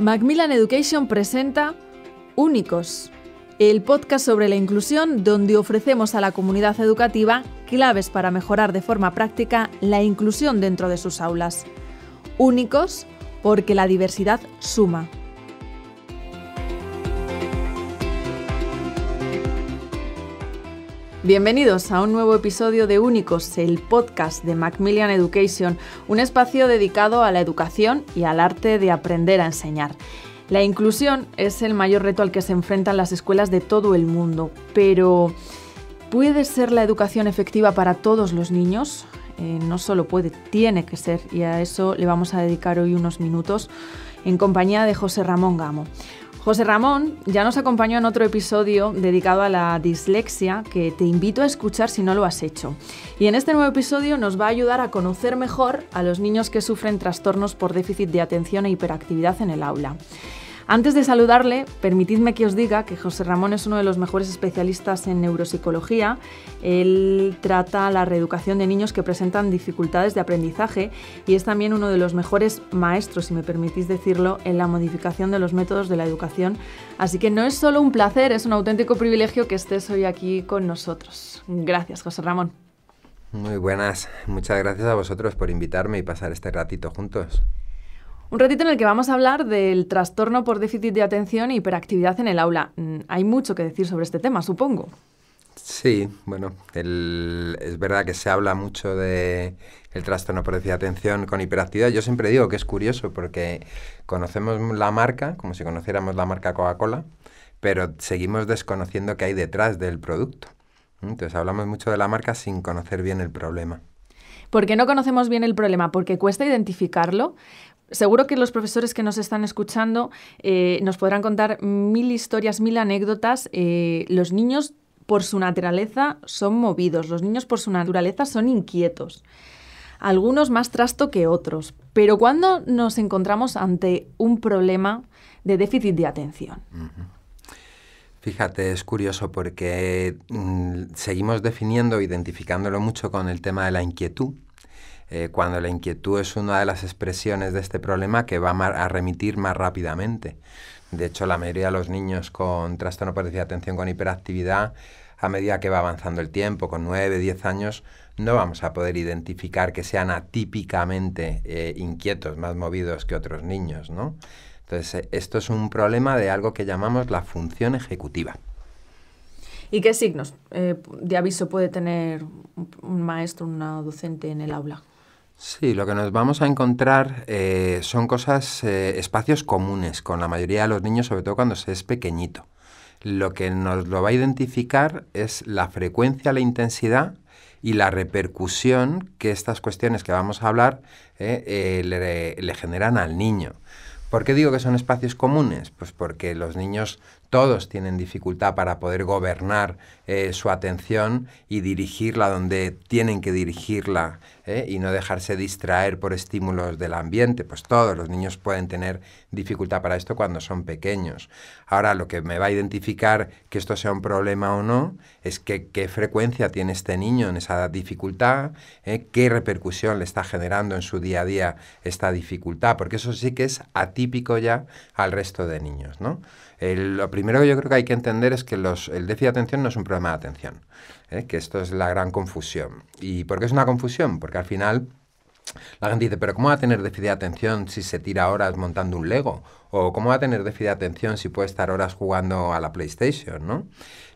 Macmillan Education presenta Únicos, el podcast sobre la inclusión donde ofrecemos a la comunidad educativa claves para mejorar de forma práctica la inclusión dentro de sus aulas. Únicos porque la diversidad suma. Bienvenidos a un nuevo episodio de Únicos, el podcast de Macmillan Education, un espacio dedicado a la educación y al arte de aprender a enseñar. La inclusión es el mayor reto al que se enfrentan las escuelas de todo el mundo, pero ¿puede ser la educación efectiva para todos los niños? Eh, no solo puede, tiene que ser, y a eso le vamos a dedicar hoy unos minutos en compañía de José Ramón Gamo. José Ramón ya nos acompañó en otro episodio dedicado a la dislexia que te invito a escuchar si no lo has hecho. Y en este nuevo episodio nos va a ayudar a conocer mejor a los niños que sufren trastornos por déficit de atención e hiperactividad en el aula. Antes de saludarle, permitidme que os diga que José Ramón es uno de los mejores especialistas en neuropsicología. Él trata la reeducación de niños que presentan dificultades de aprendizaje y es también uno de los mejores maestros, si me permitís decirlo, en la modificación de los métodos de la educación. Así que no es solo un placer, es un auténtico privilegio que estés hoy aquí con nosotros. Gracias, José Ramón. Muy buenas, muchas gracias a vosotros por invitarme y pasar este ratito juntos. Un ratito en el que vamos a hablar del trastorno por déficit de atención y e hiperactividad en el aula. Mm, hay mucho que decir sobre este tema, supongo. Sí, bueno, es verdad que se habla mucho de el trastorno por déficit de atención con hiperactividad. Yo siempre digo que es curioso porque conocemos la marca, como si conociéramos la marca Coca-Cola, pero seguimos desconociendo qué hay detrás del producto. Entonces hablamos mucho de la marca sin conocer bien el problema. ¿Por qué no conocemos bien el problema? ¿Porque cuesta identificarlo? Seguro que los profesores que nos están escuchando eh, nos podrán contar mil historias, mil anécdotas. Eh, los niños, por su naturaleza, son movidos. Los niños, por su naturaleza, son inquietos. Algunos más trasto que otros. Pero cuando nos encontramos ante un problema de déficit de atención. Fíjate, es curioso porque mm, seguimos definiendo, identificándolo mucho con el tema de la inquietud eh, cuando la inquietud es una de las expresiones de este problema que va a remitir más rápidamente. De hecho, la mayoría de los niños con trastorno por déficit de atención con hiperactividad, a medida que va avanzando el tiempo, con 9, 10 años, no vamos a poder identificar que sean atípicamente eh, inquietos, más movidos que otros niños, Entonces, eh, esto es un problema de algo que llamamos la función ejecutiva. ¿Y qué signos de aviso puede tener un maestro, una docente en el aula? Sí, lo que nos vamos a encontrar eh, son cosas, eh, espacios comunes con la mayoría de los niños, sobre todo cuando se es pequeñito. Lo que nos lo va a identificar es la frecuencia, la intensidad y la repercusión que estas cuestiones que vamos a hablar eh, le, generan al niño. ¿Por qué digo que son espacios comunes? Pues porque los niños todos tienen dificultad para poder gobernar su atención y dirigirla donde tienen que dirigirla ¿eh? y no dejarse distraer por estímulos del ambiente, pues todos los niños pueden tener dificultad para esto cuando son pequeños. Ahora, lo que me va a identificar que esto sea un problema o no es que qué frecuencia tiene este niño en esa dificultad, ¿eh? qué repercusión le está generando en su día a día esta dificultad, porque eso sí que es atípico ya al resto de niños, ¿no? lo primero que yo creo que hay que entender es que el déficit de atención no es un problema de atención, ¿eh? que esto es la gran confusión. ¿Y por qué es una confusión? Porque al final... La gente dice, pero ¿cómo va a tener déficit de atención si se tira horas montando un Lego? ¿O cómo va a tener déficit de atención si puede estar horas jugando a la PlayStation? ¿no?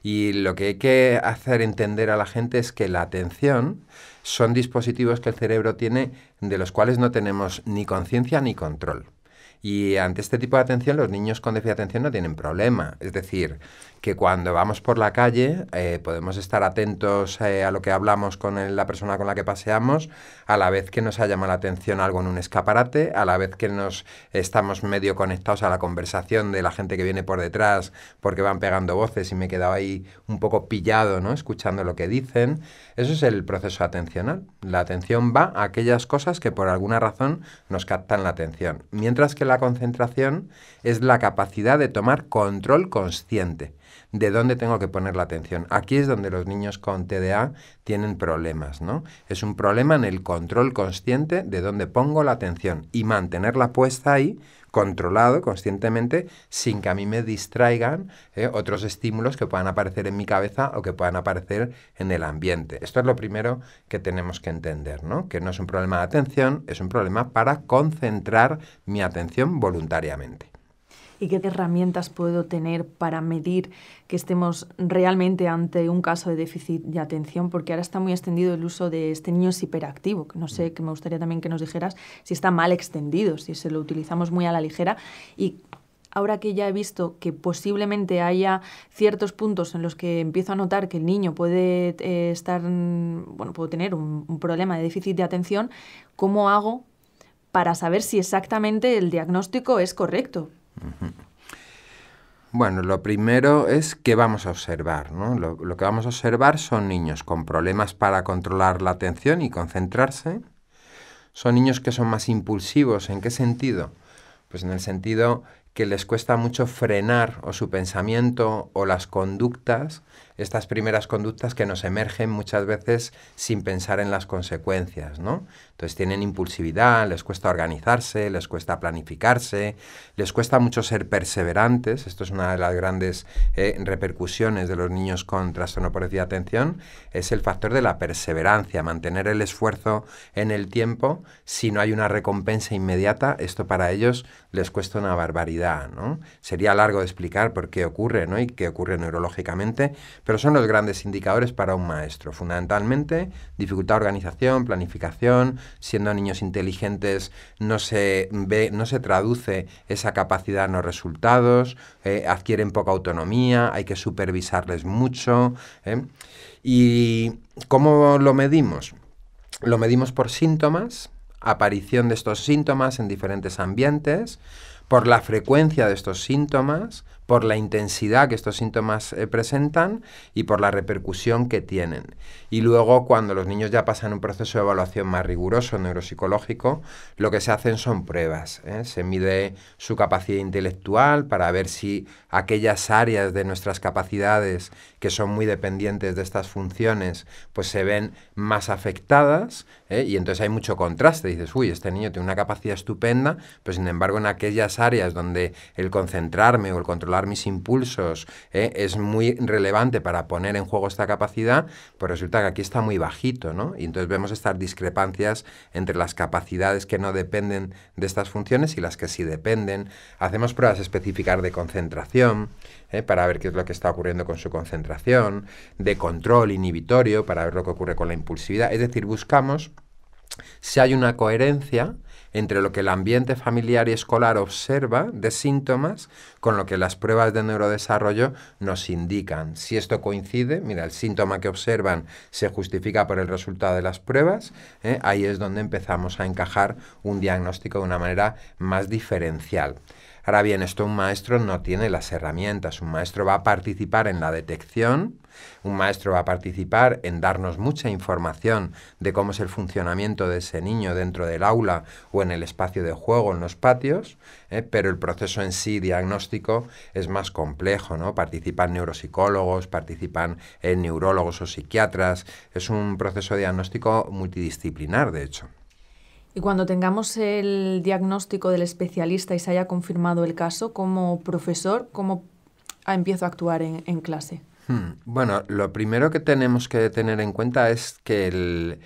Y lo que hay que hacer entender a la gente es que la atención son dispositivos que el cerebro tiene de los cuales no tenemos ni conciencia ni control. Y ante este tipo de atención los niños con déficit de atención no tienen problema. Es decir, que cuando vamos por la calle eh, podemos estar atentos eh, a lo que hablamos con la persona con la que paseamos, a la vez que nos ha llamado la atención algo en un escaparate, a la vez que nos estamos medio conectados a la conversación de la gente que viene por detrás porque van pegando voces y me he quedado ahí un poco pillado, ¿no? Escuchando lo que dicen. Eso es el proceso atencional. La atención va a aquellas cosas que por alguna razón nos captan la atención, mientras que la concentración es la capacidad de tomar control consciente de dónde tengo que poner la atención. Aquí es donde los niños con TDA tienen problemas, ¿no? Es un problema en el control consciente de dónde pongo la atención y mantenerla puesta ahí controlado conscientemente sin que a mí me distraigan eh, otros estímulos que puedan aparecer en mi cabeza o que puedan aparecer en el ambiente. Esto es lo primero que tenemos que entender, ¿no? Que no es un problema de atención, es un problema para concentrar mi atención voluntariamente y qué herramientas puedo tener para medir que estemos realmente ante un caso de déficit de atención, porque ahora está muy extendido el uso de este niño es hiperactivo, que no sé, que me gustaría también que nos dijeras si está mal extendido, si se lo utilizamos muy a la ligera y ahora que ya he visto que posiblemente haya ciertos puntos en los que empiezo a notar que el niño puede eh, estar, mm, bueno, puedo tener un, problema de déficit de atención, ¿cómo hago para saber si exactamente el diagnóstico es correcto? Bueno, lo primero es qué vamos a observar. ¿no? Lo, lo, que vamos a observar son niños con problemas para controlar la atención y concentrarse. Son niños que son más impulsivos. ¿En qué sentido? Pues en el sentido que les cuesta mucho frenar o su pensamiento o las conductas estas primeras conductas que nos emergen muchas veces sin pensar en las consecuencias, ¿no? Entonces tienen impulsividad, les cuesta organizarse, les cuesta planificarse, les cuesta mucho ser perseverantes, esto es una de las grandes eh, repercusiones de los niños con trastorno por déficit de atención, es el factor de la perseverancia, mantener el esfuerzo en el tiempo, si no hay una recompensa inmediata, esto para ellos les cuesta una barbaridad, ¿no? Sería largo de explicar por qué ocurre, ¿no? Y qué ocurre neurológicamente, pero son los grandes indicadores para un maestro. Fundamentalmente, dificultad de organización, planificación, siendo niños inteligentes no se ve, no se traduce esa capacidad en los resultados, eh, adquieren poca autonomía, hay que supervisarles mucho. Eh. ¿Y cómo lo medimos? Lo medimos por síntomas, aparición de estos síntomas en diferentes ambientes, por la frecuencia de estos síntomas, por la intensidad que estos síntomas eh, presentan y por la repercusión que tienen. Y luego, cuando los niños ya pasan un proceso de evaluación más riguroso, neuropsicológico, lo que se hacen son pruebas. ¿eh? Se mide su capacidad intelectual para ver si aquellas áreas de nuestras capacidades que son muy dependientes de estas funciones, pues se ven más afectadas ¿eh? y entonces hay mucho contraste. Dices, uy, este niño tiene una capacidad estupenda, pero sin embargo en aquellas áreas donde el concentrarme o el control mis impulsos ¿eh? es muy relevante para poner en juego esta capacidad, pues resulta que aquí está muy bajito, ¿no? Y entonces vemos estas discrepancias entre las capacidades que no dependen de estas funciones y las que sí dependen. Hacemos pruebas específicas de concentración ¿eh? para ver qué es lo que está ocurriendo con su concentración, de control inhibitorio para ver lo que ocurre con la impulsividad. Es decir, buscamos si hay una coherencia entre lo que el ambiente familiar y escolar observa de síntomas con lo que las pruebas de neurodesarrollo nos indican. Si esto coincide, mira, el síntoma que observan se justifica por el resultado de las pruebas, ¿eh? ahí es donde empezamos a encajar un diagnóstico de una manera más diferencial. Ahora bien, esto un maestro no tiene las herramientas, un maestro va a participar en la detección, un maestro va a participar en darnos mucha información de cómo es el funcionamiento de ese niño dentro del aula o en el espacio de juego, en los patios, ¿eh? pero el proceso en sí diagnóstico es más complejo, ¿no? Participan neuropsicólogos, participan eh, neurólogos o psiquiatras, es un proceso diagnóstico multidisciplinar, de hecho. Y cuando tengamos el diagnóstico del especialista y se haya confirmado el caso, como profesor, ¿cómo ah, empiezo a actuar en clase? Hmm. Bueno, lo primero que tenemos que tener en cuenta es que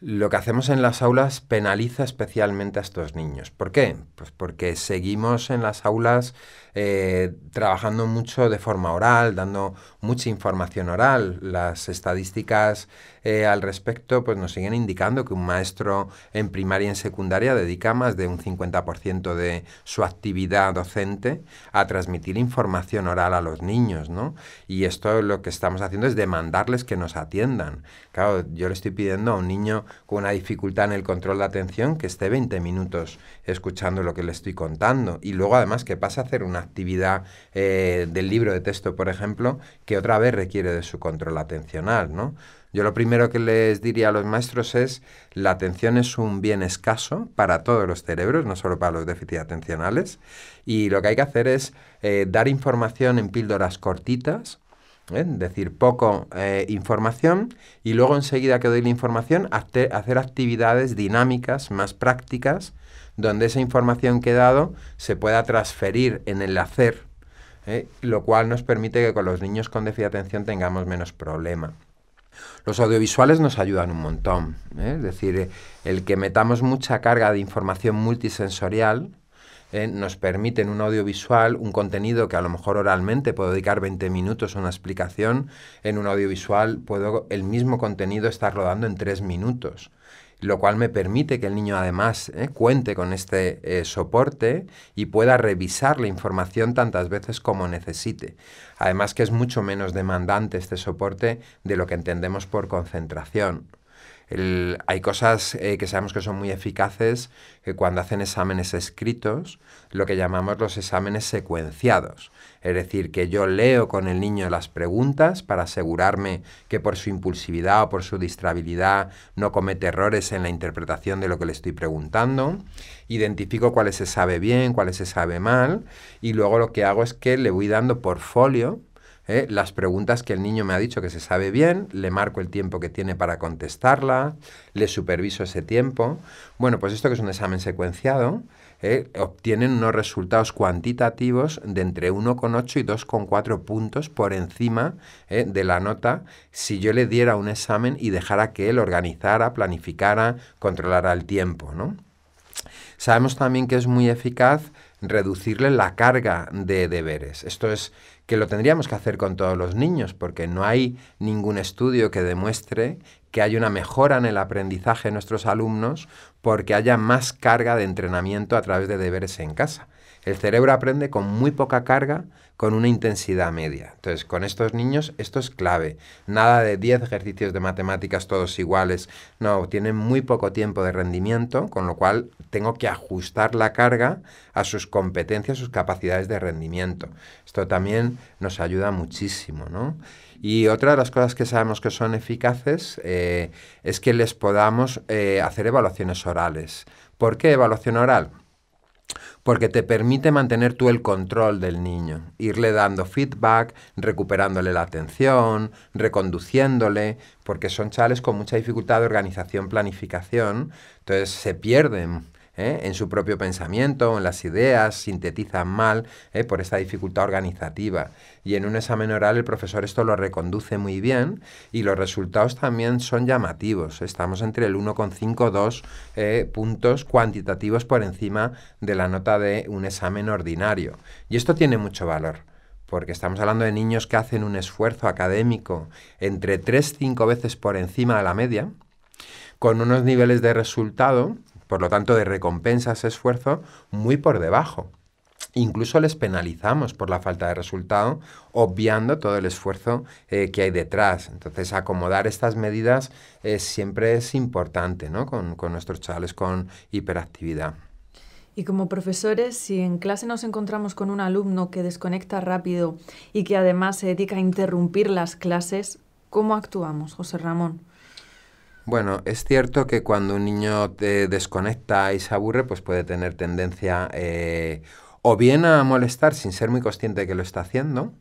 lo que hacemos en las aulas penaliza especialmente a estos niños. ¿Por qué? Pues porque seguimos en las aulas eh, trabajando mucho de forma oral, dando mucha información oral. Las estadísticas eh, al respecto pues nos siguen indicando que un maestro en primaria y en secundaria dedica más de un 50% de su actividad docente a transmitir información oral a los niños, ¿no? Y esto lo que estamos haciendo es demandarles que nos atiendan. Claro, yo le estoy pidiendo a un niño con una dificultad en el control de atención que esté 20 minutos escuchando lo que le estoy contando y luego además que pase a hacer una actividad eh, del libro de texto, por ejemplo, que otra vez requiere de su control atencional, ¿no? Yo lo primero que les diría a los maestros es, la atención es un bien escaso para todos los cerebros, no solo para los déficits atencionales, y lo que hay que hacer es eh, dar información en píldoras cortitas, ¿eh? decir, poco eh, información y luego enseguida que doy la información hacer actividades dinámicas, más prácticas, donde esa información que he dado se pueda transferir en el hacer, lo cual nos permite que con los niños con déficit de atención tengamos menos problema. Los audiovisuales nos ayudan un montón. ¿eh? Es decir, eh, el que metamos mucha carga de información multisensorial ¿eh? nos permite en un audiovisual un contenido que a lo mejor oralmente puedo dedicar 20 minutos a una explicación. En un audiovisual puedo el mismo contenido está rodando en 3 minutos lo cual me permite que el niño además eh, cuente con este eh, soporte y pueda revisar la información tantas veces como necesite. Además que es mucho menos demandante este soporte de lo que entendemos por concentración hay cosas eh, que sabemos que son muy eficaces que cuando hacen exámenes escritos, lo que llamamos los exámenes secuenciados. Es decir, que yo leo con el niño las preguntas para asegurarme que por su impulsividad o por su distrabilidad no comete errores en la interpretación de lo que le estoy preguntando. Identifico cuáles se sabe bien, cuáles se sabe mal. Y luego lo que hago es que le voy dando por folio ¿eh? las preguntas que el niño me ha dicho que se sabe bien, le marco el tiempo que tiene para contestarla, le superviso ese tiempo. Bueno, pues esto que es un examen secuenciado, ¿eh? obtienen unos resultados cuantitativos de entre 1,8 y 2,4 puntos por encima ¿eh? de la nota si yo le diera un examen y dejara que él organizara, planificara, controlara el tiempo. Sabemos también que es muy eficaz reducirle la carga de deberes. Esto es que lo tendríamos que hacer con todos los niños, porque no hay ningún estudio que demuestre que hay una mejora en el aprendizaje de nuestros alumnos porque haya más carga de entrenamiento a través de deberes en casa. El cerebro aprende con muy poca carga, con una intensidad media. Entonces, con estos niños esto es clave. Nada de 10 ejercicios de matemáticas todos iguales. No, tienen muy poco tiempo de rendimiento, con lo cual tengo que ajustar la carga a sus competencias, sus capacidades de rendimiento. Esto también nos ayuda muchísimo, ¿no? Y otra de las cosas que sabemos que son eficaces eh, es que les podamos eh, hacer evaluaciones orales. ¿Por qué evaluación oral? porque te permite mantener tú el control del niño, irle dando feedback, recuperándole la atención, reconduciéndole, porque son chales con mucha dificultad de organización, planificación, entonces se pierden ¿eh? en su propio pensamiento, en las ideas, sintetizan mal ¿eh? por esta dificultad organizativa. Y en un examen oral el profesor esto lo reconduce muy bien y los resultados también son llamativos. Estamos entre el 1,5 2 ¿eh? puntos cuantitativos por encima de la nota de un examen ordinario. Y esto tiene mucho valor porque estamos hablando de niños que hacen un esfuerzo académico entre 3-5 veces por encima de la media, con unos niveles de resultado por lo tanto, de recompensa ese esfuerzo muy por debajo. Incluso les penalizamos por la falta de resultado, obviando todo el esfuerzo eh, que hay detrás. Entonces, acomodar estas medidas eh, siempre es importante ¿no? con, con nuestros chavales con hiperactividad. Y como profesores, si en clase nos encontramos con un alumno que desconecta rápido y que además se dedica a interrumpir las clases, ¿cómo actuamos, José Ramón? Bueno, es cierto que cuando un niño te desconecta y se aburre, pues puede tener tendencia eh, o bien a molestar sin ser muy consciente de que lo está haciendo,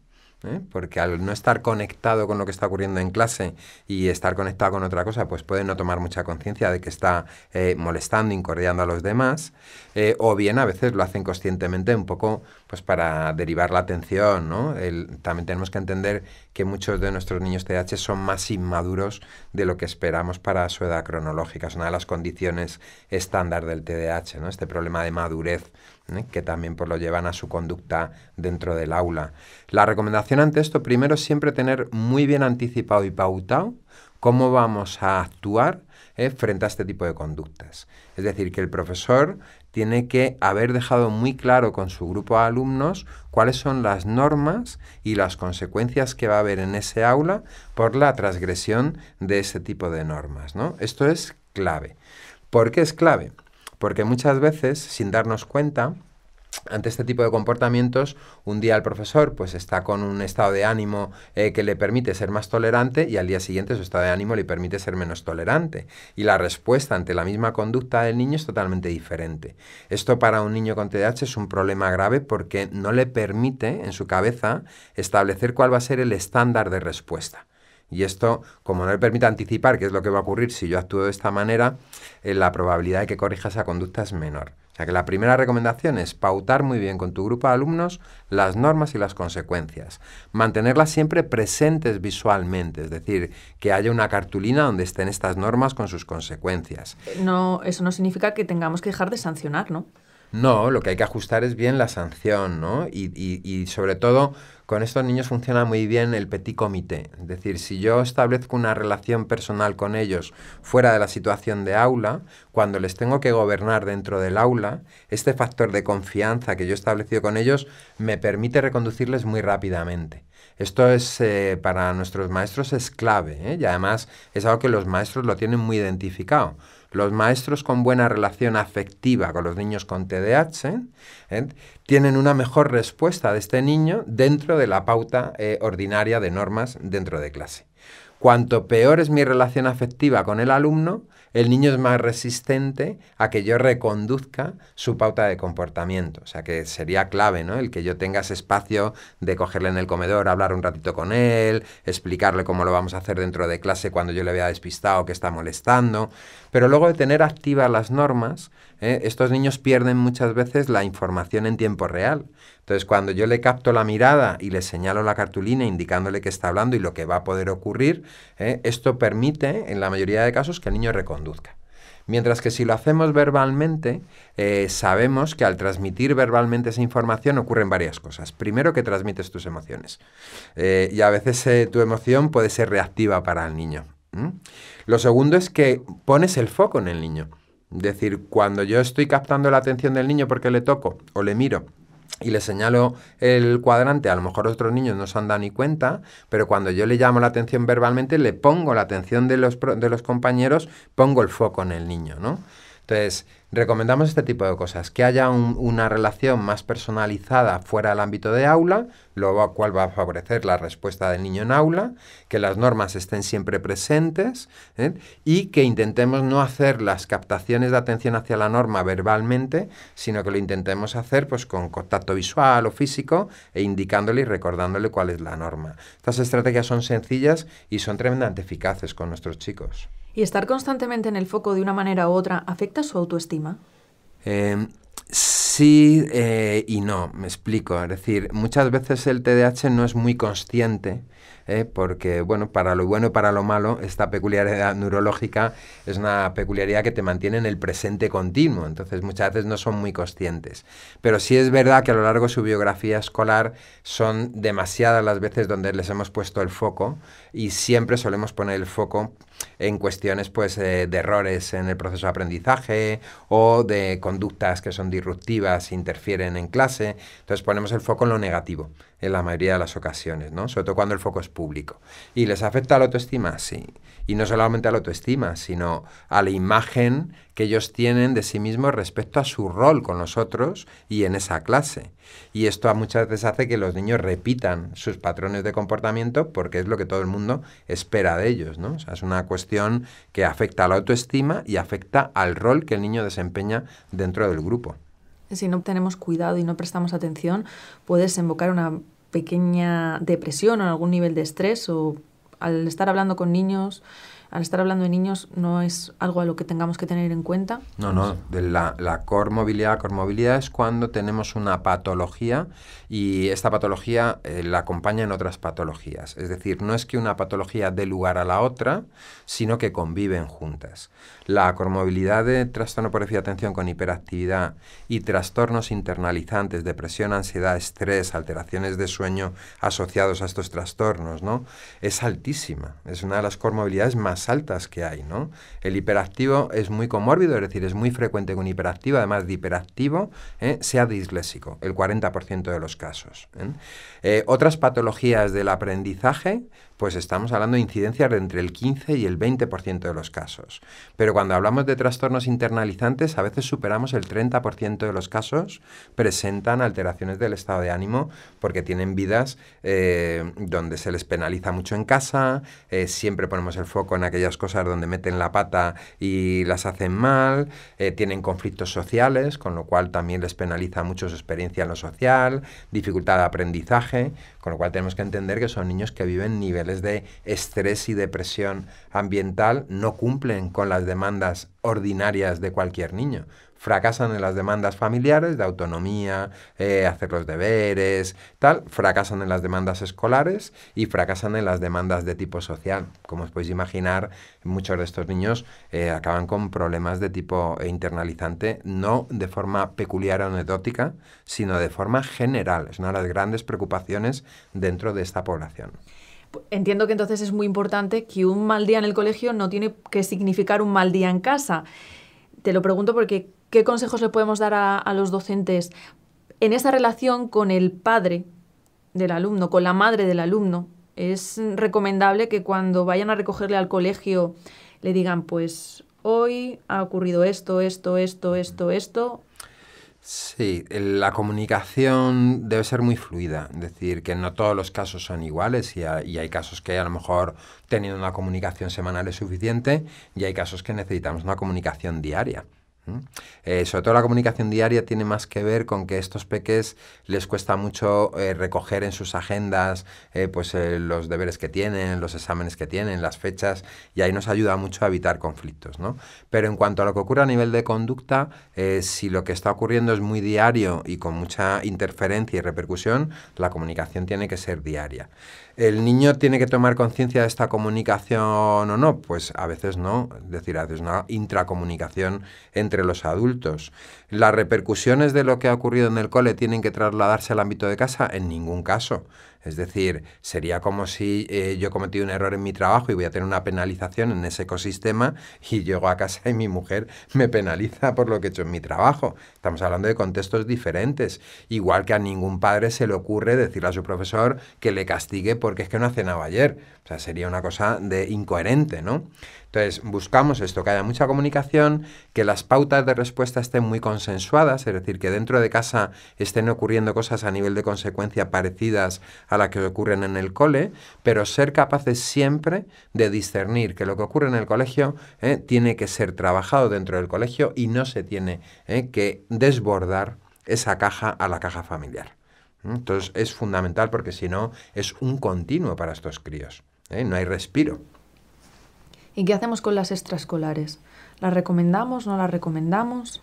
¿eh? porque al no estar conectado con lo que está ocurriendo en clase y estar conectado con otra cosa, pues puede no tomar mucha conciencia de que está eh, molestando, incordiando a los demás, eh, o bien a veces lo hacen conscientemente un poco pues para derivar la atención. ¿no? también tenemos que entender que muchos de nuestros niños TDAH son más inmaduros de lo que esperamos para su edad cronológica. Es una de las condiciones estándar del TDAH, ¿no? este problema de madurez ¿eh? que también por pues, lo llevan a su conducta dentro del aula. La recomendación ante esto primero es siempre tener muy bien anticipado y pautado cómo vamos a actuar ¿eh? frente a este tipo de conductas. Es decir, que el profesor tiene que haber dejado muy claro con su grupo de alumnos cuáles son las normas y las consecuencias que va a haber en ese aula por la transgresión de ese tipo de normas. Esto es clave. ¿Por qué es clave? Porque muchas veces, sin darnos cuenta, ante este tipo de comportamientos, un día el profesor pues está con un estado de ánimo eh, que le permite ser más tolerante y al día siguiente su estado de ánimo le permite ser menos tolerante. Y la respuesta ante la misma conducta del niño es totalmente diferente. Esto para un niño con TDAH es un problema grave porque no le permite en su cabeza establecer cuál va a ser el estándar de respuesta. Y esto, como no le permite anticipar qué es lo que va a ocurrir si yo actúo de esta manera, eh, la probabilidad de que corrija esa conducta es menor. O sea que la primera recomendación es pautar muy bien con tu grupo de alumnos las normas y las consecuencias. Mantenerlas siempre presentes visualmente, es decir, que haya una cartulina donde estén estas normas con sus consecuencias. No, eso no significa que tengamos que dejar de sancionar, ¿no? No, lo que hay que ajustar es bien la sanción, ¿no? y sobre todo con estos niños funciona muy bien el petit comité, es decir, si yo establezco una relación personal con ellos fuera de la situación de aula, cuando les tengo que gobernar dentro del aula, este factor de confianza que yo he establecido con ellos me permite reconducirles muy rápidamente. Esto es eh, para nuestros maestros es clave ¿eh? y además es algo que los maestros lo tienen muy identificado. Los maestros con buena relación afectiva con los niños con TDAH ¿eh? ¿Eh? tienen una mejor respuesta de este niño dentro de la pauta eh, ordinaria de normas dentro de clase. Cuanto peor es mi relación afectiva con el alumno, el niño es más resistente a que yo reconduzca su pauta de comportamiento. O sea que sería clave, ¿no? El que yo tenga ese espacio de cogerle en el comedor, hablar un ratito con él, explicarle cómo lo vamos a hacer dentro de clase cuando yo le vea despistado que está molestando. Pero luego de tener activas las normas, ¿eh? Estos niños pierden muchas veces la información en tiempo real. Entonces, cuando yo le capto la mirada y le señalo la cartulina indicándole que está hablando y lo que va a poder ocurrir, ¿eh? esto permite, en la mayoría de casos, que el niño reconduzca. Mientras que si lo hacemos verbalmente, eh, sabemos que al transmitir verbalmente esa información ocurren varias cosas. Primero, que transmites tus emociones. y a veces tu emoción puede ser reactiva para el niño. Lo segundo es que pones el foco en el niño decir, cuando yo estoy captando la atención del niño porque le toco o le miro y le señalo el cuadrante, a lo mejor otros niños no se han dado ni cuenta, pero cuando yo le llamo la atención verbalmente, le pongo la atención de los, de los compañeros, pongo el foco en el niño, ¿no? Entonces, Recomendamos este tipo de cosas, que haya una relación más personalizada fuera del ámbito de aula, lo cual va a favorecer la respuesta del niño en aula, que las normas estén siempre presentes ¿eh? y que intentemos no hacer las captaciones de atención hacia la norma verbalmente, sino que lo intentemos hacer pues, con contacto visual o físico e indicándole y recordándole cuál es la norma. Estas estrategias son sencillas y son tremendamente eficaces con nuestros chicos. ¿Y estar constantemente en el foco de una manera u otra afecta su autoestima? Eh, sí eh, y no, me explico. Es decir, muchas veces el TDAH no es muy consciente. Eh, porque, bueno, para lo bueno y para lo malo, esta peculiaridad neurológica es una peculiaridad que te mantiene en el presente continuo, entonces muchas veces no son muy conscientes. Pero sí es verdad que a lo largo de su biografía escolar son demasiadas las veces donde les hemos puesto el foco y siempre solemos poner el foco en cuestiones pues, de errores en el proceso de aprendizaje o de conductas que son disruptivas, interfieren en clase. Entonces ponemos el foco en lo negativo en la mayoría de las ocasiones, ¿no? sobre todo cuando el foco es público. ¿Y les afecta la autoestima? Sí. Y no solamente a la autoestima, sino a la imagen que ellos tienen de sí mismos respecto a su rol con nosotros y en esa clase. Y esto muchas veces hace que los niños repitan sus patrones de comportamiento porque es lo que todo el mundo espera de ellos. ¿no? es una cuestión que afecta a la autoestima y afecta al rol que el niño desempeña dentro del grupo. Si no tenemos cuidado y no prestamos atención, puede invocar una pequeña depresión o algún nivel de estrés o al estar hablando con niños, al estar hablando de niños no es algo a lo que tengamos que tener en cuenta. No, no, la, la comorbilidad, es cuando tenemos una patología y esta patología eh, la acompaña en otras patologías. Es decir, no es que una patología dé lugar a la otra, sino que conviven juntas. La comorbilidad de trastorno por déficit de atención con hiperactividad y trastornos internalizantes, depresión, ansiedad, estrés, alteraciones de sueño asociados a estos trastornos, ¿no? Es altísima, es una de las comorbilidades más altas que hay, ¿no? El hiperactivo es muy comórbido, es decir, es muy frecuente que un hiperactivo, además de hiperactivo, ¿eh? sea disléxico, el 40% de los casos. ¿eh? Eh, otras patologías del aprendizaje pues estamos hablando de incidencias de entre el 15 y el 20% de los casos. Pero cuando hablamos de trastornos internalizantes, a veces superamos el 30% de los casos, presentan alteraciones del estado de ánimo porque tienen vidas eh, donde se les penaliza mucho en casa, eh, siempre ponemos el foco en aquellas cosas donde meten la pata y las hacen mal, eh, tienen conflictos sociales, con lo cual también les penaliza mucho su experiencia en lo social, dificultad de aprendizaje, con lo cual tenemos que entender que son niños que viven niveles de estrés y depresión ambiental no cumplen con las demandas ordinarias de cualquier niño. Fracasan en las demandas familiares de autonomía, eh, hacer los deberes, tal. Fracasan en las demandas escolares y fracasan en las demandas de tipo social. Como os podéis imaginar, muchos de estos niños eh, acaban con problemas de tipo internalizante, no de forma peculiar o anecdótica, sino de forma general. Es una de las grandes preocupaciones dentro de esta población. Entiendo que entonces es muy importante que un mal día en el colegio no tiene que significar un mal día en casa. Te lo pregunto porque ¿qué consejos le podemos dar a, a los docentes en esa relación con el padre del alumno, con la madre del alumno? Es recomendable que cuando vayan a recogerle al colegio le digan, pues hoy ha ocurrido esto, esto, esto, esto, esto, Sí, la comunicación debe ser muy fluida, es decir, que no todos los casos son iguales y, y, hay casos que a lo mejor teniendo una comunicación semanal es suficiente y hay casos que necesitamos una comunicación diaria. Eh, sobre todo la comunicación diaria tiene más que ver con que estos peques les cuesta mucho eh, recoger en sus agendas eh, pues, los deberes que tienen, los exámenes que tienen, las fechas, y ahí nos ayuda mucho a evitar conflictos. Pero en cuanto a lo que ocurre a nivel de conducta, si lo que está ocurriendo es muy diario y con mucha interferencia y repercusión, la comunicación tiene que ser diaria. ¿El niño tiene que tomar conciencia de esta comunicación o no? Pues a veces no, es decir, a veces una intracomunicación entre los adultos. ¿Las repercusiones de lo que ha ocurrido en el cole tienen que trasladarse al ámbito de casa? En ningún caso. Es decir, sería como si eh, yo cometí un error en mi trabajo y voy a tener una penalización en ese ecosistema y llego a casa y mi mujer me penaliza por lo que he hecho en mi trabajo. Estamos hablando de contextos diferentes. Igual que a ningún padre se le ocurre decirle a su profesor que le castigue porque es que no ha cenado ayer. O sea, sería una cosa de incoherente, ¿no? Entonces, buscamos esto, que haya mucha comunicación, que las pautas de respuesta estén muy consensuadas, es decir, que dentro de casa estén ocurriendo cosas a nivel de consecuencia parecidas a las que ocurren en el cole, pero ser capaces siempre de discernir que lo que ocurre en el colegio eh, tiene que ser trabajado dentro del colegio y no se tiene eh, que desbordar esa caja a la caja familiar. Mm, entonces es fundamental porque si no es un continuo para estos críos. Eh, no hay respiro. ¿Y qué hacemos con las extraescolares? ¿Las recomendamos? ¿No las recomendamos?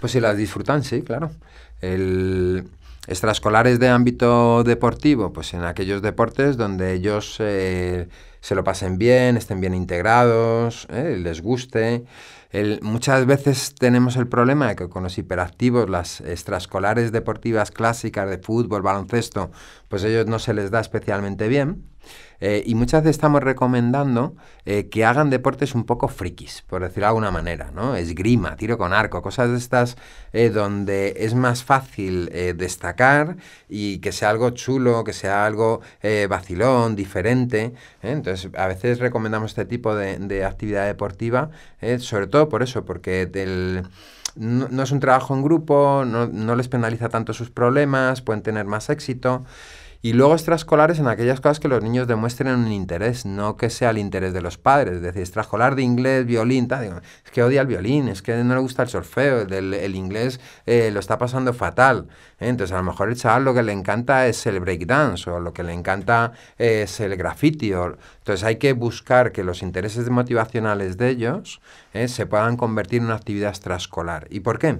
Pues si las disfrutan, sí, claro. El extraescolares de ámbito deportivo, pues en aquellos deportes donde ellos eh, se lo pasen bien, estén bien integrados, eh, les guste. muchas veces tenemos el problema de que con los hiperactivos, las extraescolares deportivas clásicas de fútbol, baloncesto, pues a ellos no se les da especialmente bien. Eh, y muchas veces estamos recomendando eh, que hagan deportes un poco frikis, por decirlo de alguna manera, ¿no? Esgrima, tiro con arco, cosas de estas eh, donde es más fácil destacar y que sea algo chulo, que sea algo vacilón, diferente. Entonces, a veces recomendamos este tipo de, actividad deportiva, sobre todo por eso, porque del... No, es un trabajo en grupo, no, no les penaliza tanto sus problemas, pueden tener más éxito. Y luego extraescolares en aquellas cosas que los niños demuestren un interés, no que sea el interés de los padres. Es decir, extraescolar de inglés, violín, es que odia el violín, es que no le gusta el solfeo el, inglés eh, lo está pasando fatal. Entonces, a lo mejor el chaval lo que le encanta es el breakdance o lo que le encanta es el graffiti. entonces, hay que buscar que los intereses motivacionales de ellos eh, se puedan convertir en una actividad extraescolar. ¿Y por qué?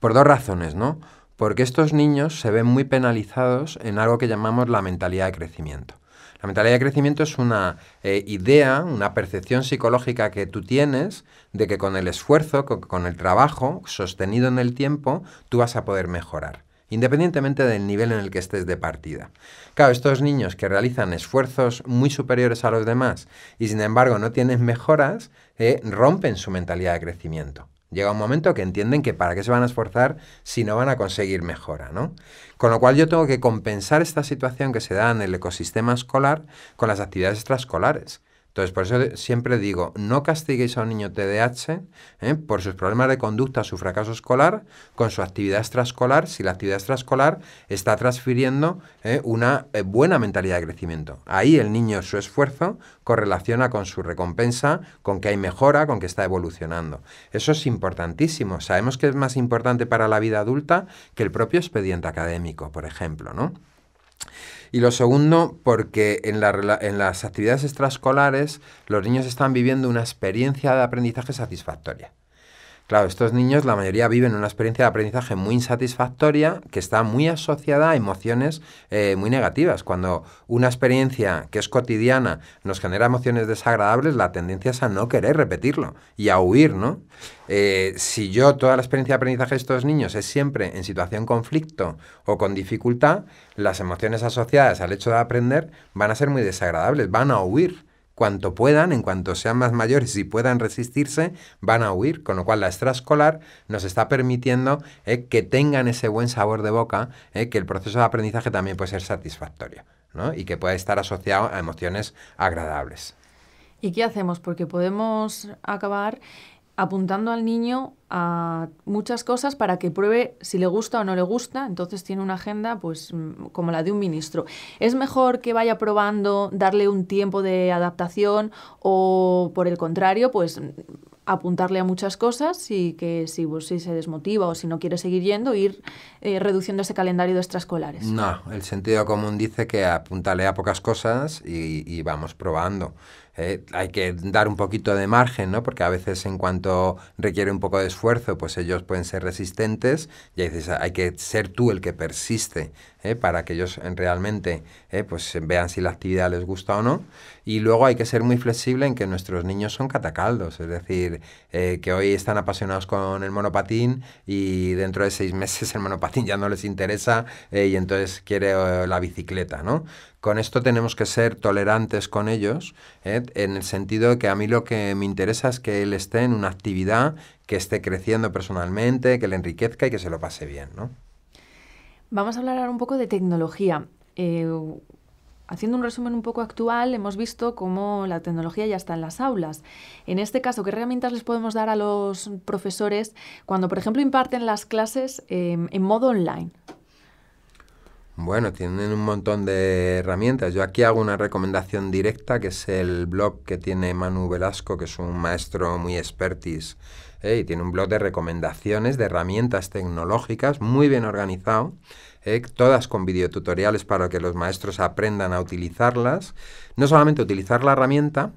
Por dos razones, ¿no? Porque estos niños se ven muy penalizados en algo que llamamos la mentalidad de crecimiento. La mentalidad de crecimiento es una eh, idea, una percepción psicológica que tú tienes de que con el esfuerzo, con, el trabajo sostenido en el tiempo, tú vas a poder mejorar, independientemente del nivel en el que estés de partida. Claro, estos niños que realizan esfuerzos muy superiores a los demás y sin embargo no tienen mejoras, eh, rompen su mentalidad de crecimiento. Llega un momento que entienden que para qué se van a esforzar si no van a conseguir mejora, ¿no? Con lo cual yo tengo que compensar esta situación que se da en el ecosistema escolar con las actividades extraescolares. Entonces, por eso siempre digo, no castiguéis a un niño TDAH ¿eh? por sus problemas de conducta, su fracaso escolar, con su actividad extraescolar, si la actividad extraescolar está transfiriendo ¿eh? una eh, buena mentalidad de crecimiento. Ahí el niño su esfuerzo correlaciona con su recompensa, con que hay mejora, con que está evolucionando. Eso es importantísimo. Sabemos que es más importante para la vida adulta que el propio expediente académico, por ejemplo, ¿no? Y lo segundo, porque en, en las actividades extraescolares los niños están viviendo una experiencia de aprendizaje satisfactoria. Claro, estos niños, la mayoría viven una experiencia de aprendizaje muy insatisfactoria que está muy asociada a emociones eh, muy negativas. Cuando una experiencia que es cotidiana nos genera emociones desagradables, la tendencia es a no querer repetirlo y a huir, ¿no? Eh, si yo toda la experiencia de aprendizaje de estos niños es siempre en situación conflicto o con dificultad, las emociones asociadas al hecho de aprender van a ser muy desagradables, van a huir cuanto puedan, en cuanto sean más mayores y puedan resistirse, van a huir, con lo cual la extraescolar nos está permitiendo eh, que tengan ese buen sabor de boca, eh, que el proceso de aprendizaje también puede ser satisfactorio ¿no? y que pueda estar asociado a emociones agradables. ¿Y qué hacemos? Porque podemos acabar apuntando al niño a muchas cosas para que pruebe si le gusta o no le gusta, entonces tiene una agenda pues mm, como la de un ministro. ¿Es mejor que vaya probando, darle un tiempo de adaptación o por el contrario, pues apuntarle a muchas cosas y que si, pues, se desmotiva o si no quiere seguir yendo, ir eh, reduciendo ese calendario de extraescolares? No, el sentido común dice que apuntale a pocas cosas y vamos probando. Eh, hay que dar un poquito de margen, ¿no? Porque a veces en cuanto requiere un poco de esfuerzo, pues ellos pueden ser resistentes y dices, hay que ser tú el que persiste ¿eh? para que ellos realmente ¿eh? pues vean si la actividad les gusta o no. Y luego hay que ser muy flexible en que nuestros niños son catacaldos, es decir, que hoy están apasionados con el monopatín y dentro de seis meses el monopatín ya no les interesa y entonces quiere la bicicleta, ¿no? con esto tenemos que ser tolerantes con ellos, ¿eh? en el sentido de que a mí lo que me interesa es que él esté en una actividad, que esté creciendo personalmente, que le enriquezca y que se lo pase bien. Vamos a hablar ahora un poco de tecnología. Eh, haciendo un resumen un poco actual, hemos visto cómo la tecnología ya está en las aulas. En este caso, ¿qué herramientas les podemos dar a los profesores cuando, por ejemplo, imparten las clases eh, en modo online? Bueno, tienen un montón de herramientas. Yo aquí hago una recomendación directa, que es el blog que tiene Manu Velasco, que es un maestro muy expertis, eh, y tiene un blog de recomendaciones de herramientas tecnológicas, muy bien organizado, eh, todas con videotutoriales para que los maestros aprendan a utilizarlas. No solamente utilizar la herramienta,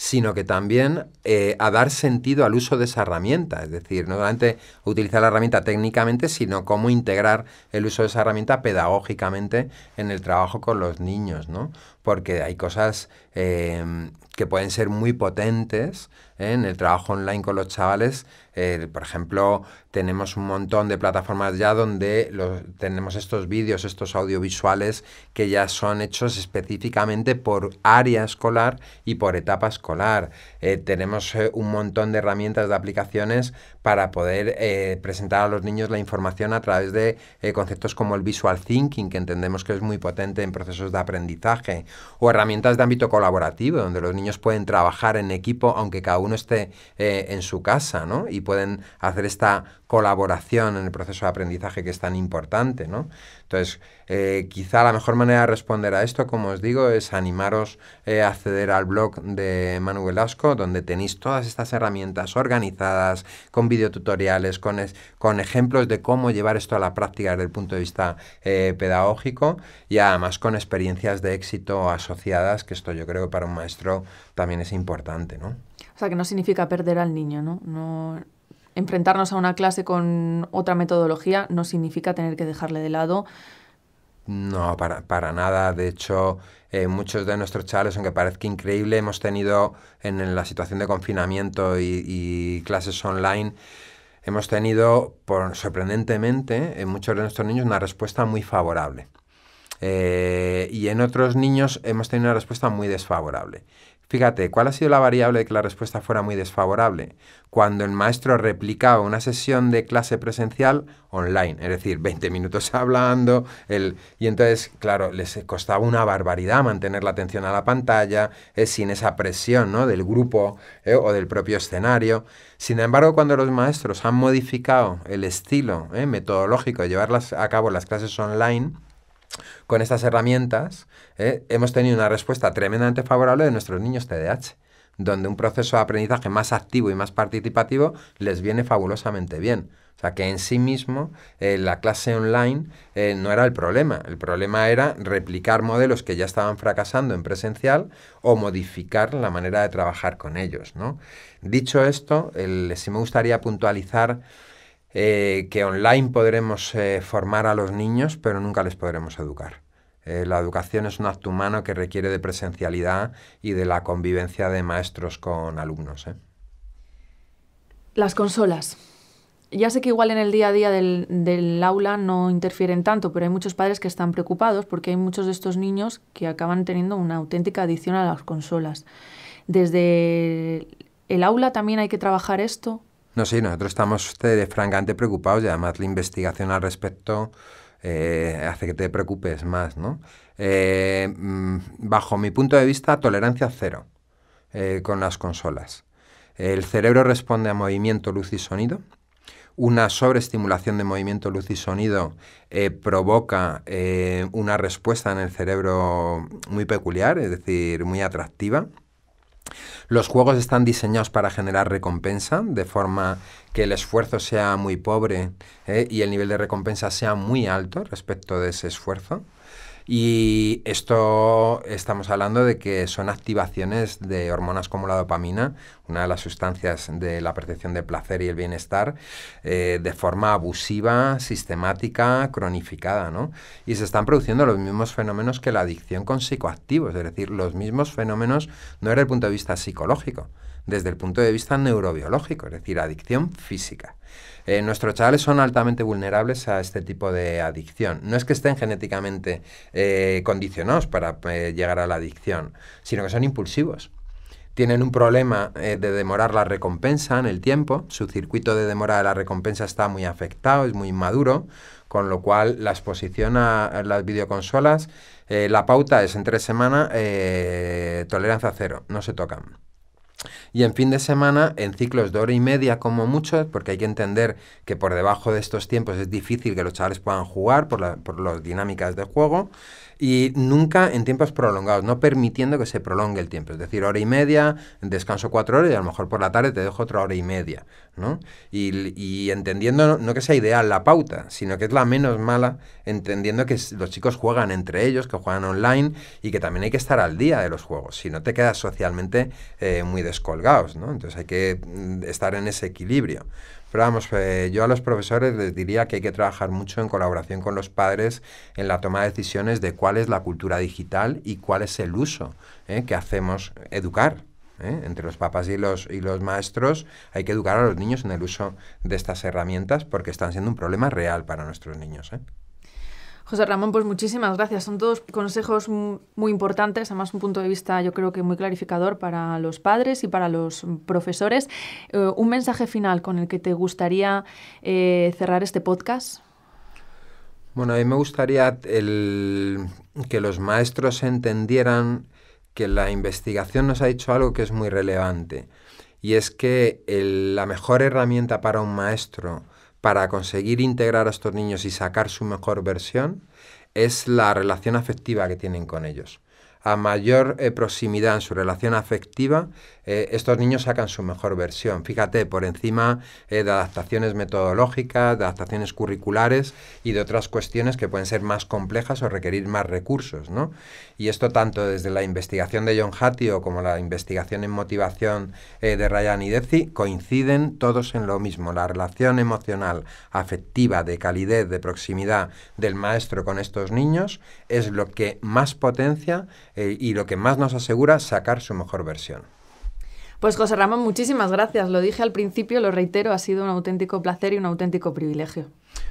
sino que también eh, a dar sentido al uso de esa herramienta, es decir, no solamente utilizar la herramienta técnicamente, sino cómo integrar el uso de esa herramienta pedagógicamente en el trabajo con los niños, ¿no? Porque hay cosas eh, que pueden ser muy potentes, en el trabajo online con los chavales. Eh, por ejemplo, tenemos un montón de plataformas ya donde tenemos estos vídeos, estos audiovisuales que ya son hechos específicamente por área escolar y por etapa escolar. Eh, tenemos eh, un montón de herramientas, de aplicaciones para poder presentar a los niños la información a través de conceptos como el visual thinking, que entendemos que es muy potente en procesos de aprendizaje, o herramientas de ámbito colaborativo, donde los niños pueden trabajar en equipo, aunque cada uno no esté eh, en su casa, ¿no? Y pueden hacer esta colaboración en el proceso de aprendizaje que es tan importante, ¿no? Entonces, eh, quizá la mejor manera de responder a esto, como os digo, es animaros eh, a acceder al blog de Manuel Asco, donde tenéis todas estas herramientas organizadas, con videotutoriales, con, con ejemplos de cómo llevar esto a la práctica desde el punto de vista pedagógico y además con experiencias de éxito asociadas, que esto yo creo que para un maestro también es importante, ¿no? O sea, que no significa perder al niño, ¿no? enfrentarnos a una clase con otra metodología no significa tener que dejarle de lado. No, para, nada. De hecho, eh, muchos de nuestros chavales, aunque parezca increíble, hemos tenido en, la situación de confinamiento y, clases online, hemos tenido, sorprendentemente, en muchos de nuestros niños una respuesta muy favorable. Eh, y en otros niños hemos tenido una respuesta muy desfavorable. Fíjate, ¿cuál ha sido la variable de que la respuesta fuera muy desfavorable? Cuando el maestro replicaba una sesión de clase presencial online, es decir, 20 minutos hablando, y entonces, claro, les costaba una barbaridad mantener la atención a la pantalla, eh, sin esa presión ¿no? del grupo eh, o del propio escenario. Sin embargo, cuando los maestros han modificado el estilo eh, metodológico de llevar a cabo las clases online, con estas herramientas, ¿eh? hemos tenido una respuesta tremendamente favorable de nuestros niños TDAH donde un proceso de aprendizaje más activo y más participativo les viene fabulosamente bien. O sea, que en sí mismo eh, la clase online eh, no era el problema. El problema era replicar modelos que ya estaban fracasando en presencial o modificar la manera de trabajar con ellos. Dicho esto, sí me gustaría puntualizar eh, que online podremos eh, formar a los niños, pero nunca les podremos educar. Eh, la educación es un acto humano que requiere de presencialidad y de la convivencia de maestros con alumnos. Las consolas. Ya sé que igual en el día a día del, del, aula no interfieren tanto, pero hay muchos padres que están preocupados porque hay muchos de estos niños que acaban teniendo una auténtica adicción a las consolas. Desde el aula también hay que trabajar esto. No, sé, nosotros estamos ustedes francamente preocupados y además la investigación al respecto eh, hace que te preocupes más, ¿no? Eh, mm, bajo mi punto de vista, tolerancia cero eh, con las consolas. El cerebro responde a movimiento, luz y sonido. Una sobreestimulación de movimiento, luz y sonido provoca una respuesta en el cerebro muy peculiar, es decir, muy atractiva. Los juegos están diseñados para generar recompensa, de forma que el esfuerzo sea muy pobre eh, y el nivel de recompensa sea muy alto respecto de ese esfuerzo. Y esto estamos hablando de que son activaciones de hormonas como la dopamina, una de las sustancias de la percepción del placer y el bienestar, eh, de forma abusiva, sistemática, cronificada, ¿no? Y se están produciendo los mismos fenómenos que la adicción con psicoactivos, es decir, los mismos fenómenos no desde el punto de vista psicológico, desde el punto de vista neurobiológico, es decir, adicción física. Eh, nuestros chavales son altamente vulnerables a este tipo de adicción. No es que estén genéticamente eh, condicionados para eh, llegar a la adicción, sino que son impulsivos tienen un problema de demorar la recompensa en el tiempo, su circuito de demora de la recompensa está muy afectado, es muy inmaduro, con lo cual la exposición a, las videoconsolas, la pauta es en tres semanas, tolerancia cero, no se tocan. Y en fin de semana, en ciclos de hora y media como mucho, porque hay que entender que por debajo de estos tiempos es difícil que los chavales puedan jugar por, por las dinámicas de juego y nunca en tiempos prolongados, no permitiendo que se prolongue el tiempo. Es decir, hora y media, descanso cuatro horas y a lo mejor por la tarde te dejo otra hora y media. ¿no? Y, entendiendo no, que sea ideal la pauta, sino que es la menos mala, entendiendo que los chicos juegan entre ellos, que juegan online y que también hay que estar al día de los juegos. Si no te quedas socialmente eh, muy descolgados, ¿no? entonces hay que mm, estar en ese equilibrio. Pero vamos, eh, yo a los profesores les diría que hay que trabajar mucho en colaboración con los padres en la toma de decisiones de cuál es la cultura digital y cuál es el uso eh, que hacemos educar. Eh. entre los papás y los, y los maestros, hay que educar a los niños en el uso de estas herramientas porque están siendo un problema real para nuestros niños. José Ramón, pues muchísimas gracias. Son todos consejos muy importantes, además un punto de vista yo creo que muy clarificador para los padres y para los profesores. Eh, ¿Un mensaje final con el que te gustaría eh, cerrar este podcast? Bueno, a mí me gustaría que los maestros entendieran que la investigación nos ha dicho algo que es muy relevante, y es que la mejor herramienta para un maestro para conseguir integrar a estos niños y sacar su mejor versión es la relación afectiva que tienen con ellos a mayor eh, proximidad en su relación afectiva, eh, estos niños sacan su mejor versión. Fíjate, por encima eh, de adaptaciones metodológicas, de adaptaciones curriculares y de otras cuestiones que pueden ser más complejas o requerir más recursos. ¿no? Y esto tanto desde la investigación de John Hattie como la investigación en motivación de Ryan y Deci, coinciden todos en lo mismo. La relación emocional, afectiva, de calidez, de proximidad del maestro con estos niños es lo que más potencia eh, y lo que más nos asegura, sacar su mejor versión. Pues José Ramón, muchísimas gracias. Lo dije al principio, lo reitero, ha sido un auténtico placer y un auténtico privilegio.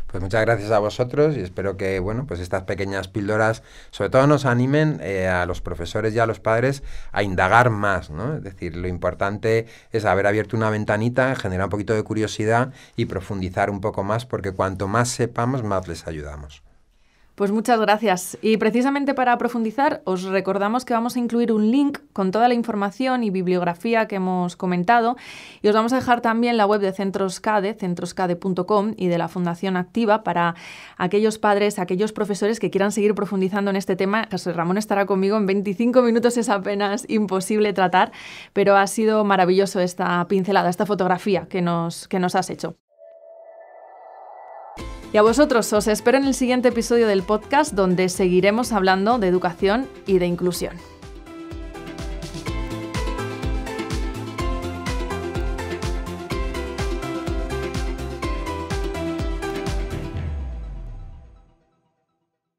Pues muchas gracias a vosotros y espero que bueno, pues estas pequeñas píldoras sobre todo nos animen eh, a los profesores y a los padres a indagar más, ¿no? Es decir, lo importante es haber abierto una ventanita, generar un poquito de curiosidad y profundizar un poco más porque cuanto más sepamos, más les ayudamos. Pues muchas gracias. Y precisamente para profundizar, os recordamos que vamos a incluir un link con toda la información y bibliografía que hemos comentado y os vamos a dejar también la web de Centros CADE, centroscade.com y de la Fundación Activa para aquellos padres, aquellos profesores que quieran seguir profundizando en este tema. José Ramón estará conmigo en 25 minutos, es apenas imposible tratar, pero ha sido maravilloso esta pincelada, esta fotografía que nos, que nos has hecho. Y a vosotros os espero en el siguiente episodio del podcast donde seguiremos hablando de educación y de inclusión.